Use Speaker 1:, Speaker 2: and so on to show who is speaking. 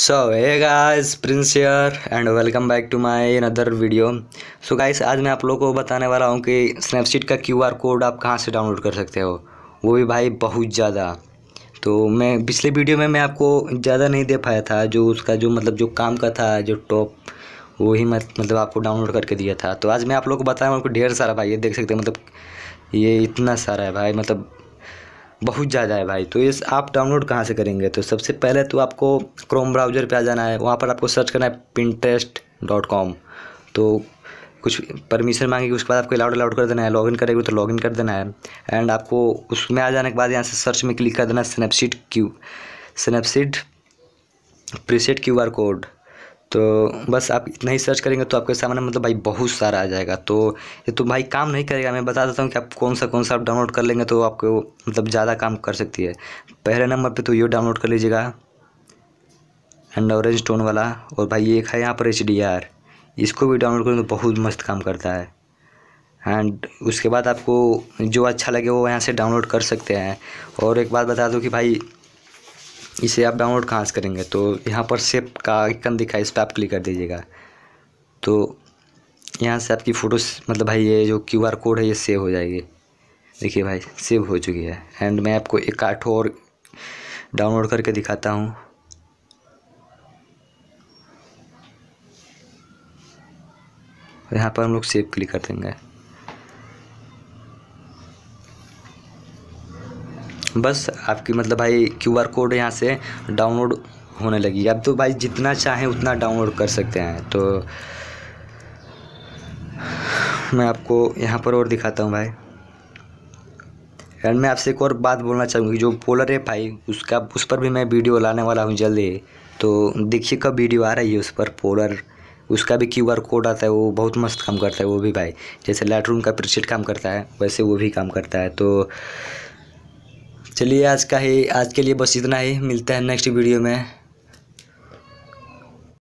Speaker 1: so hey guys Prince here and welcome back to my other video so guys आज मैं आप लोगों को बताने वाला हूँ कि स्नैपचीट का क्यूआर कोड आप कहाँ से डाउनलोड कर सकते हो वो भी भाई बहुत ज़्यादा तो मैं पिछले वीडियो में मैं आपको ज़्यादा नहीं दे पाया था जो उसका जो मतलब जो काम का था जो टॉप वही मत मतलब आपको डाउनलोड करके दिया था तो आज मैं आप लोग को बताया हूँ ढेर सारा भाई ये देख सकते हैं मतलब ये इतना सारा है भाई मतलब बहुत ज़्यादा है भाई तो ये आप डाउनलोड कहाँ से करेंगे तो सबसे पहले तो आपको क्रोम ब्राउज़र पे आ जाना है वहाँ पर आपको सर्च करना है पिंटेस्ट डॉट कॉम तो कुछ परमिशन मांगेगी उसके बाद आपको अलाउड अलाउड कर देना है लॉगिन करेगी तो लॉगिन कर देना है एंड आपको उसमें आ जाने के बाद यहाँ से सर्च में क्लिक कर देना है Snapseed Q Snapseed preset Q R code तो बस आप इतना ही सर्च करेंगे तो आपके सामने मतलब भाई बहुत सारा आ जाएगा तो ये तो भाई काम नहीं करेगा मैं बता देता हूँ कि आप कौन सा कौन सा आप डाउनलोड कर लेंगे तो आपको मतलब ज़्यादा काम कर सकती है पहले नंबर पर तो ये डाउनलोड कर लीजिएगा एंड ऑरेंज टोन वाला और भाई ये एक है यहाँ पर एच इसको भी डाउनलोड करें तो बहुत मस्त काम करता है एंड उसके बाद आपको जो अच्छा लगे वो यहाँ से डाउनलोड कर सकते हैं और एक बात बता दूँ कि भाई इसे आप डाउनलोड कहाँ से करेंगे तो यहाँ पर सेप का आइकन दिखा इस पर आप क्लिक कर दीजिएगा तो यहाँ से आपकी फ़ोटो मतलब भाई ये जो क्यू आर कोड है ये सेव हो जाएगी देखिए भाई सेव हो चुकी है एंड मैं आपको एक आठ और डाउनलोड करके दिखाता हूँ यहाँ पर हम लोग सेव क्लिक कर देंगे बस आपकी मतलब भाई क्यू आर कोड यहाँ से डाउनलोड होने लगी अब तो भाई जितना चाहें उतना डाउनलोड कर सकते हैं तो मैं आपको यहाँ पर और दिखाता हूँ भाई एंड मैं आपसे एक और बात बोलना चाहूँगी जो पोलर है भाई उसका उस पर भी मैं वीडियो लाने वाला हूँ जल्दी तो देखिए कब वीडियो आ रही है उस पर पोलर उसका भी क्यू आर कोड आता है वो बहुत मस्त काम करता है वो भी भाई जैसे लेटरूम का प्रीसेट काम करता है वैसे वो भी काम करता है तो चलिए आज का ही आज के लिए बस इतना ही मिलता है नेक्स्ट वीडियो में